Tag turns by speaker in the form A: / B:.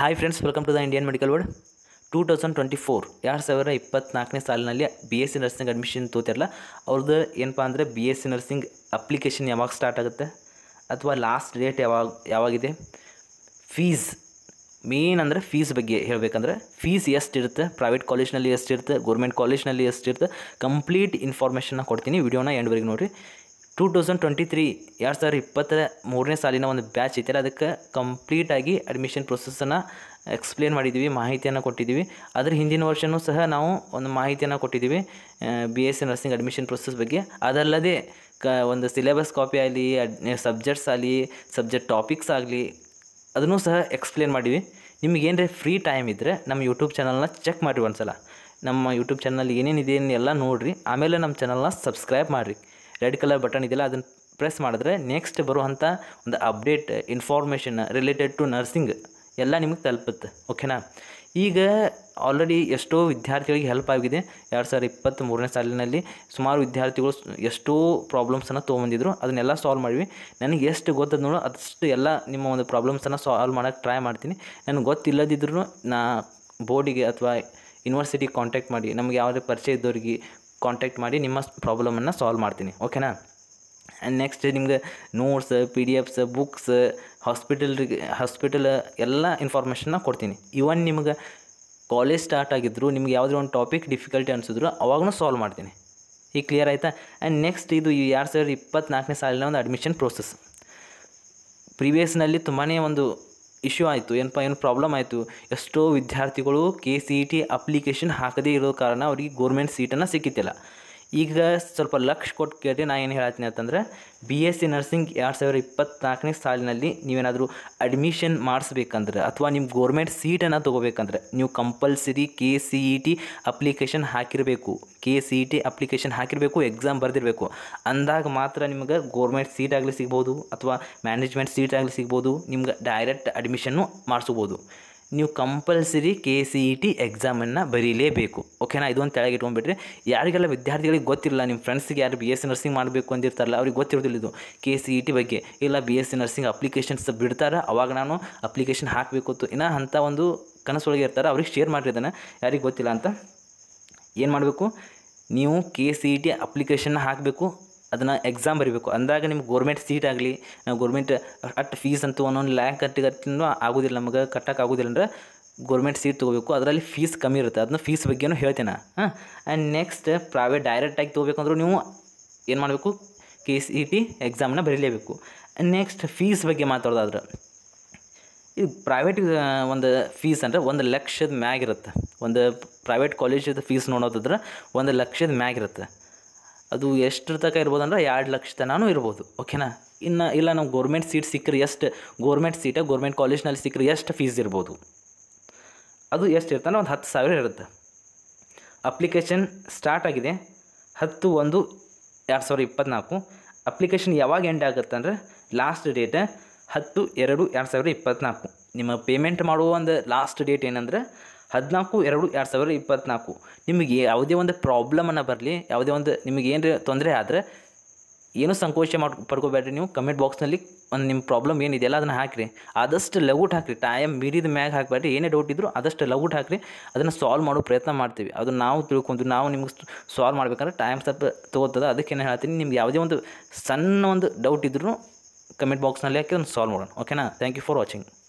A: hi friends welcome to the Indian medical world two thousand twenty four ಎರಡು ಸಾವಿರದ ಇಪ್ಪತ್ನಾಲ್ಕನೇ ಸಾಲಿನಲ್ಲಿ B S C nursing admission ತೋತಿರಲ್ಲ ಅವ್ರದ್ದು ಏನಪ್ಪ ಅಂದರೆ B S C nursing application ಯಾವಾಗ ಸ್ಟಾರ್ಟ್ ಆಗುತ್ತೆ ಅಥವಾ ಲಾಸ್ಟ್ ಡೇಟ್ ಯಾವಾಗ ಯಾವಾಗಿದೆ ಫೀಸ್ ಮೇನ್ ಅಂದರೆ ಫೀಸ್ ಬಗ್ಗೆ ಹೇಳಬೇಕಂದ್ರೆ ಫೀಸ್ ಎಷ್ಟಿರುತ್ತೆ ಪ್ರೈವೇಟ್ ಕಾಲೇಜ್ನಲ್ಲಿ ಎಷ್ಟಿರುತ್ತೆ ಗೌರ್ಮೆಂಟ್ ಕಾಲೇಜ್ನಲ್ಲಿ ಎಷ್ಟಿರುತ್ತೆ ಕಂಪ್ಲೀಟ್ ಇನ್ಫಾರ್ಮೇಷನ್ನ ಕೊಡ್ತೀನಿ ವಿಡಿಯೋನ ಎಂಡ್ವರೆಗೆ ನೋಡಿರಿ ಟೂ ತೌಸಂಡ್ ಟ್ವೆಂಟಿ ತ್ರೀ ಎರಡು ಸಾವಿರದ ಇಪ್ಪತ್ತ ಮೂರನೇ ಸಾಲಿನ ಒಂದು ಬ್ಯಾಚ್ ಐತಲ್ಲ ಅದಕ್ಕೆ ಕಂಪ್ಲೀಟಾಗಿ ಅಡ್ಮಿಷನ್ ಪ್ರೊಸೆಸನ್ನು ಎಕ್ಸ್ಪ್ಲೇನ್ ಮಾಡಿದ್ದೀವಿ ಮಾಹಿತಿಯನ್ನು ಕೊಟ್ಟಿದ್ದೀವಿ ಅದ್ರ ಹಿಂದಿನ ವರ್ಷವೂ ಸಹ ನಾವು ಒಂದು ಮಾಹಿತಿಯನ್ನು ಕೊಟ್ಟಿದ್ದೀವಿ B S C nursing admission process ಬಗ್ಗೆ ಅದಲ್ಲದೆ ಕ ಒಂದು ಸಿಲೆಬಸ್ ಕಾಪಿ ಆಗಲಿ ಅಡ್ ಸಬ್ಜೆಕ್ಟ್ಸ್ ಆಗಲಿ ಸಬ್ಜೆಕ್ಟ್ ಟಾಪಿಕ್ಸ್ ಆಗಲಿ ಅದನ್ನು ಸಹ ಎಕ್ಸ್ಪ್ಲೇನ್ ಮಾಡಿವಿ ನಿಮಗೇನರೆ ಫ್ರೀ ಟೈಮ್ ಇದ್ದರೆ ನಮ್ಮ ಯೂಟ್ಯೂಬ್ ಚಾನಲ್ನ ಚೆಕ್ ಮಾಡಿ ಒಂದು ಸಲ ನಮ್ಮ ಯೂಟ್ಯೂಬ್ ಚಾನಲ್ ಏನೇನಿದೆ ಎಲ್ಲ ನೋಡಿರಿ ಆಮೇಲೆ ನಮ್ಮ ಚಾನಲ್ನ ಸಬ್ಸ್ಕ್ರೈಬ್ ಮಾಡಿರಿ ರೆಡ್ ಕಲರ್ ಬಟನ್ ಇದೆಯಲ್ಲ ಅದನ್ನು ಪ್ರೆಸ್ ಮಾಡಿದ್ರೆ ನೆಕ್ಸ್ಟ್ ಬರುವಂಥ ಒಂದು update information related to nursing ಎಲ್ಲ ನಿಮಗೆ ತಲುಪುತ್ತೆ ಓಕೆನಾ ಈಗ ಆಲ್ರೆಡಿ ಎಷ್ಟೋ ವಿದ್ಯಾರ್ಥಿಗಳಿಗೆ ಹೆಲ್ಪ್ ಆಗಿದೆ ಎರಡು ಸಾವಿರದ ಇಪ್ಪತ್ತ್ ಮೂರನೇ ಸಾಲಿನಲ್ಲಿ ಸುಮಾರು ವಿದ್ಯಾರ್ಥಿಗಳು ಎಷ್ಟೋ ಪ್ರಾಬ್ಲಮ್ಸನ್ನು ತೊಗೊಂಡಿದ್ರು ಅದನ್ನೆಲ್ಲ ಸಾಲ್ವ್ ಮಾಡಿವಿ ನನಗೆ ಎಷ್ಟು ಗೊತ್ತದ ನೋಡು ಅಷ್ಟು ಎಲ್ಲ ನಿಮ್ಮ ಒಂದು ಪ್ರಾಬ್ಲಮ್ಸನ್ನು ಸಾಲ್ವ್ ಮಾಡೋಕ್ಕೆ ಟ್ರೈ ಮಾಡ್ತೀನಿ ನನಗೆ ಗೊತ್ತಿಲ್ಲದಿದ್ರೂ ನಾ ಬೋರ್ಡಿಗೆ ಅಥವಾ ಯೂನಿವರ್ಸಿಟಿಗೆ ಕಾಂಟ್ಯಾಕ್ಟ್ ಮಾಡಿ ನಮಗೆ ಯಾವುದೇ ಪರಿಚಯ ಇದ್ದವ್ರಿಗೆ ಕಾಂಟ್ಯಾಕ್ಟ್ ಮಾಡಿ ನಿಮ್ಮ ಪ್ರಾಬ್ಲಮನ್ನು ಸಾಲ್ವ್ ಮಾಡ್ತೀನಿ ಓಕೆನಾ ಆ್ಯಂಡ್ ನೆಕ್ಸ್ಟ್ ನಿಮಗೆ notes P D Fs books hospital hospital ಎಲ್ಲ ಇನ್ಫಾರ್ಮೇಷನ್ನ ಕೊಡ್ತೀನಿ ಇವನ್ ನಿಮಗೆ ಕಾಲೇಜ್ ಸ್ಟಾರ್ಟ್ ಆಗಿದ್ದರೂ ನಿಮ್ಗೆ ಯಾವುದೇ ಒಂದು ಟಾಪಿಕ್ ಡಿಫಿಕಲ್ಟಿ ಅನಿಸಿದ್ರು ಅವಾಗೂ ಸಾಲ್ವ್ ಮಾಡ್ತೀನಿ ಈಗ ಕ್ಲಿಯರ್ ಆಯಿತಾ ಆ್ಯಂಡ್ ನೆಕ್ಸ್ಟ್ ಇದು ಎರಡು ಸಾವಿರದ ಇಪ್ಪತ್ತ್ನಾಲ್ಕನೇ ಸಾಲಿನ ಒಂದು ಅಡ್ಮಿಷನ್ ಪ್ರೋಸೆಸ್ ಪ್ರಿವಿಯಸ್ನಲ್ಲಿ ತುಂಬಾ ಒಂದು ಇಶ್ಯೂ ಆಯಿತು ಏನಪ್ಪ ಏನು ಪ್ರಾಬ್ಲಮ್ ಆಯಿತು ಎಷ್ಟೋ ವಿದ್ಯಾರ್ಥಿಗಳು K C E T application ಹಾಕದೇ ಇರೋ ಕಾರಣ ಅವರಿಗೆ ಗೌರ್ಮೆಂಟ್ ಸೀಟನ್ನು ಸಿಕ್ಕಿತ್ತಿಲ್ಲ ಈಗ ಸ್ವಲ್ಪ ಲಕ್ಷ ಕೊಟ್ಟು ಕೇಳಿದೆ ನಾನು ಏನು ಹೇಳ್ತೀನಿ ಅಂತಂದ್ರೆ ಬಿ ಎಸ್ ಸಿ ನರ್ಸಿಂಗ್ ಎರಡು ಸಾವಿರದ ಇಪ್ಪತ್ನಾಲ್ಕನೇ ಸಾಲಿನಲ್ಲಿ ನೀವೇನಾದರೂ ಅಡ್ಮಿಷನ್ ಮಾಡಿಸ್ಬೇಕಂದ್ರೆ ಅಥವಾ ನಿಮ್ಮ ಗೋರ್ಮೆಂಟ್ ಸೀಟನ್ನು ತೊಗೋಬೇಕಂದ್ರೆ ನೀವು compulsory K C E T application ಹಾಕಿರಬೇಕು K C E T application ಹಾಕಿರಬೇಕು ಎಕ್ಸಾಮ್ ಬರೆದಿರಬೇಕು ಅಂದಾಗ ಮಾತ್ರ ನಿಮ್ಗೆ ಗೋರ್ಮೆಂಟ್ ಸೀಟ್ ಆಗಲಿ ಸಿಗ್ಬೋದು ಅಥವಾ ಮ್ಯಾನೇಜ್ಮೆಂಟ್ ಸೀಟ್ ಆಗಲಿ ಸಿಗ್ಬೋದು ನಿಮ್ಗೆ ಡೈರೆಕ್ಟ್ ಅಡ್ಮಿಷನ್ನು ಮಾಡಿಸ್ಬೋದು ನೀವು compulsory K C E T ಎಕ್ಸಾಮನ್ನು ಬರೀಲೇಬೇಕು ಓಕೆನಾ ಇದೊಂದು ತೆಳಗಿಟ್ಕೊಂಡ್ಬಿಟ್ರೆ ಯಾರಿಗೆಲ್ಲ ವಿದ್ಯಾರ್ಥಿಗಳಿಗೆ ಗೊತ್ತಿರಲ್ಲ ನಿಮ್ಮ ಫ್ರೆಂಡ್ಸ್ಗೆ ಯಾರು ಬಿ ಎಸ್ ಸಿ ನರ್ಸಿಂಗ್ ಮಾಡಬೇಕು ಅಂದಿರ್ತಾರಲ್ಲ ಅವ್ರಿಗೆ ಗೊತ್ತಿರೋದಿಲ್ಲ ಇದು ಕೆ ಸಿ ಇ ಟಿ ಬಗ್ಗೆ ಇಲ್ಲ B S C nursing applications ಬಿಡ್ತಾರೆ ಅವಾಗ ನಾನು ಅಪ್ಲಿಕೇಶನ್ ಹಾಕಬೇಕು ಅಂತ ಇನ್ನೂ ಅಂಥ ಒಂದು ಕನಸೊಳಗೆ ಇರ್ತಾರೆ ಅವ್ರಿಗೆ ಶೇರ್ ಮಾಡಿರ್ತಾನೆ ಯಾರಿಗೆ ಗೊತ್ತಿಲ್ಲ ಅಂತ ಏನು ಮಾಡಬೇಕು ನೀವು ಕೆ ಸಿ ಇ ಟಿ ಅಪ್ಲಿಕೇಶನ್ನ ಹಾಕಬೇಕು ಅದನ್ನು ಎಕ್ಸಾಮ್ ಬರೀಬೇಕು ಅಂದಾಗ ನಿಮ್ಗೆ ಗೋರ್ಮೆಂಟ್ ಸೀಟ್ ಆಗಲಿ ನಾವು ಗೋರ್ಮೆಂಟ್ ಅಟ್ ಫೀಸ್ ಅಂತೂ ಒಂದೊಂದು ಲ್ಯಾಕ್ ಕಟ್ಟಿಗಟ್ಟಿನೂ ಆಗೋದಿಲ್ಲ ನಮಗೆ ಕಟ್ಟಕ್ಕೆ ಆಗೋದಿಲ್ಲ ಅಂದ್ರೆ ಗೋರ್ಮೆಂಟ್ ಸೀಟ್ ತೊಗೋಬೇಕು ಅದರಲ್ಲಿ ಫೀಸ್ ಕಮ್ಮಿ ಇರುತ್ತೆ ಅದನ್ನ ಫೀಸ್ ಬಗ್ಗೆನೂ ಹೇಳ್ತೇನೆ ಹಾಂ ಆ್ಯಂಡ್ ನೆಕ್ಸ್ಟ್ ಪ್ರೈವೇಟ್ ಡೈರೆಕ್ಟಾಗಿ ತೊಗೋಬೇಕಂದ್ರೆ ನೀವು ಏನು ಮಾಡಬೇಕು K C E e T ಎಕ್ಸಾಮ್ನ ಬರೀಲೇಬೇಕು ನೆಕ್ಸ್ಟ್ ಫೀಸ್ ಬಗ್ಗೆ ಮಾತಾಡೋದಾದ್ರೆ ಇದು ಪ್ರೈವೇಟ್ ಒಂದು ಫೀಸ್ ಅಂದರೆ ಒಂದು ಲಕ್ಷದ ಮ್ಯಾಗಿರುತ್ತೆ ಒಂದು ಪ್ರೈವೇಟ್ ಕಾಲೇಜದ ಫೀಸ್ ನೋಡೋದಾದ್ರೆ ಒಂದು ಲಕ್ಷದ ಮ್ಯಾಗಿರುತ್ತೆ ಅದು ಎಷ್ಟರ ತನಕ ಇರ್ಬೋದು ಅಂದ್ರೆ ಎರಡು ಲಕ್ಷ ತನೂ ಇರ್ಬೋದು ಓಕೆನಾ ಇನ್ನು ಇಲ್ಲ ನಾವು ಗೌರ್ಮೆಂಟ್ ಸೀಟ್ ಸಿಕ್ಕರೆ ಎಷ್ಟು ಗೌರ್ಮೆಂಟ್ ಸೀಟ ಗೌರ್ಮೆಂಟ್ ಕಾಲೇಜ್ನಲ್ಲಿ ಸಿಕ್ಕರೆ ಎಷ್ಟು ಫೀಸ್ ಇರ್ಬೋದು ಅದು ಎಷ್ಟು ಇರ್ತಾನೆ ಒಂದು ಹತ್ತು ಸಾವಿರ ಇರುತ್ತೆ ಅಪ್ಲಿಕೇಶನ್ ಸ್ಟಾರ್ಟ್ ಆಗಿದೆ ಹತ್ತು ಒಂದು ಎರಡು ಸಾವಿರದ ಇಪ್ಪತ್ತ್ನಾಲ್ಕು ಅಪ್ಲಿಕೇಶನ್ ಯಾವಾಗ ಎಂಡ್ ಆಗುತ್ತೆ ಅಂದರೆ ಲಾಸ್ಟ್ ಡೇಟ್ ಹತ್ತು ಎರಡು ಎರಡು ಸಾವಿರದ ಇಪ್ಪತ್ತ್ನಾಲ್ಕು ನಿಮ್ಮ ಪೇಮೆಂಟ್ ಮಾಡುವ ಒಂದು ಲಾಸ್ಟ್ ಡೇಟ್ ಏನಂದರೆ ಹದಿನಾಲ್ಕು ಎರಡು ಎರಡು ಸಾವಿರದ ಇಪ್ಪತ್ತ್ನಾಲ್ಕು ನಿಮಗೆ ಯಾವುದೇ ಒಂದು ಪ್ರಾಬ್ಲಮನ್ನು ಬರಲಿ ಯಾವುದೇ ಒಂದು ನಿಮಗೆ ಏನು ತೊಂದರೆ ಆದರೆ ಏನು ಸಂಕೋಚ ಮಾಡಿ ಪಡ್ಕೋಬೇಡ್ರಿ ನೀವು ಕಮೆಂಟ್ ಬಾಕ್ಸ್ನಲ್ಲಿ ಒಂದು ನಿಮ್ಮ ಪ್ರಾಬ್ಲಮ್ ಏನಿದೆಯಲ್ಲ ಅದನ್ನು ಹಾಕಿರಿ ಆದಷ್ಟು ಲಗೂಟ್ ಹಾಕಿರಿ ಟೈಮ್ ಮೀರಿದ ಮ್ಯಾಗ ಹಾಕಬೇಡ್ರಿ ಏನೇ ಡೌಟ್ ಇದ್ದರೂ ಆದಷ್ಟು ಲಗೂಟ್ ಹಾಕಿರಿ ಅದನ್ನು ಸಾಲ್ವ್ ಮಾಡೋ ಪ್ರಯತ್ನ ಮಾಡ್ತೀವಿ ಅದು ನಾವು ತಿಳ್ಕೊಂಡು ನಾವು ನಿಮ್ಗೆ ಸಾಲ್ವ್ ಮಾಡಬೇಕಂದ್ರೆ ಟೈಮ್ ಸ್ವಲ್ಪ ಅದಕ್ಕೆ ಏನು ಹೇಳ್ತೀನಿ ನಿಮ್ಗೆ ಯಾವುದೇ ಒಂದು ಸಣ್ಣ ಒಂದು ಡೌಟ್ ಇದ್ರೂ ಕಮೆಂಟ್ ಬಾಕ್ಸ್ನಲ್ಲಿ ಹಾಕಿ ಅದನ್ನು ಸಾಲ್ವ್ ಮಾಡೋಣ ಓಕೆನಾ ಥ್ಯಾಂಕ್ ಯು ಫಾರ್ ವಾಚಿಂಗ್